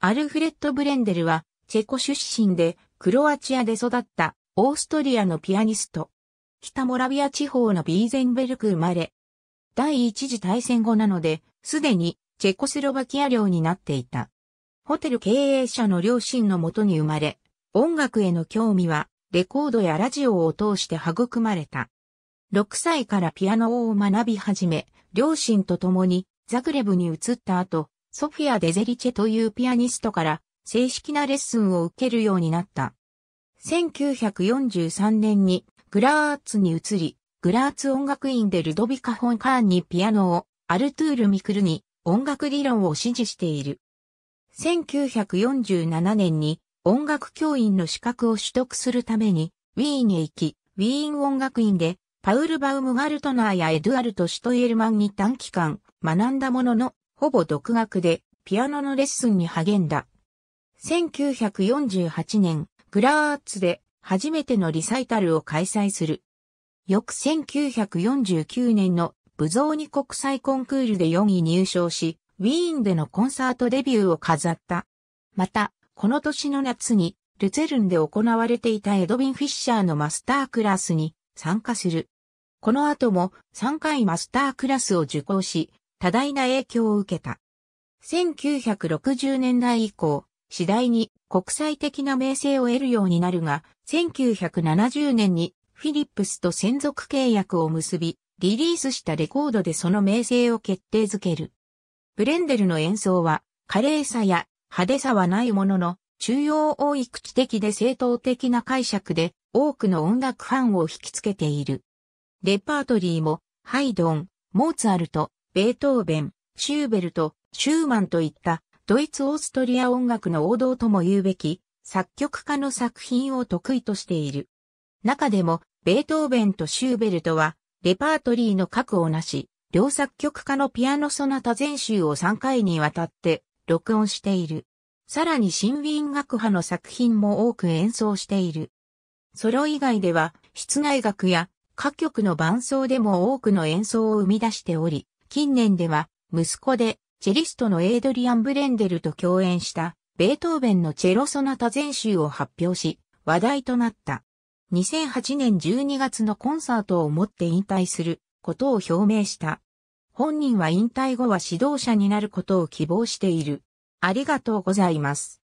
アルフレッド・ブレンデルは、チェコ出身で、クロアチアで育った、オーストリアのピアニスト。北モラビア地方のビーゼンベルク生まれ。第一次大戦後なので、すでに、チェコスロバキア領になっていた。ホテル経営者の両親のもとに生まれ、音楽への興味は、レコードやラジオを通して育まれた。6歳からピアノを学び始め、両親と共にザグレブに移った後、ソフィア・デゼリチェというピアニストから正式なレッスンを受けるようになった。1943年にグラーツに移り、グラーツ音楽院でルドビカ・フォン・カーンにピアノを、アルトゥール・ミクルに音楽理論を支持している。1947年に音楽教員の資格を取得するために、ウィーンへ行き、ウィーン音楽院で、パウル・バウムガルトナーやエドゥアルト・シュトイエルマンに短期間学んだものの、ほぼ独学でピアノのレッスンに励んだ。1948年、グラーツで初めてのリサイタルを開催する。翌1949年のブゾーニ国際コンクールで4位入賞し、ウィーンでのコンサートデビューを飾った。また、この年の夏に、ルツェルンで行われていたエドビン・フィッシャーのマスタークラスに参加する。この後も3回マスタークラスを受講し、多大な影響を受けた。1960年代以降、次第に国際的な名声を得るようになるが、1970年にフィリップスと専属契約を結び、リリースしたレコードでその名声を決定づける。ブレンデルの演奏は、華麗さや派手さはないものの、中央多い口的で正当的な解釈で、多くの音楽ファンを引きつけている。レパートリーも、ハイドン、モーツァルト、ベートーベン、シューベルト、シューマンといったドイツ・オーストリア音楽の王道とも言うべき作曲家の作品を得意としている。中でも、ベートーベンとシューベルトは、レパートリーの核をなし、両作曲家のピアノソナタ全集を3回にわたって録音している。さらに新ウィーン学派の作品も多く演奏している。ソロ以外では、室内楽や歌曲の伴奏でも多くの演奏を生み出しており、近年では、息子で、チェリストのエイドリアン・ブレンデルと共演した、ベートーベンのチェロソナタ全集を発表し、話題となった。2008年12月のコンサートをもって引退することを表明した。本人は引退後は指導者になることを希望している。ありがとうございます。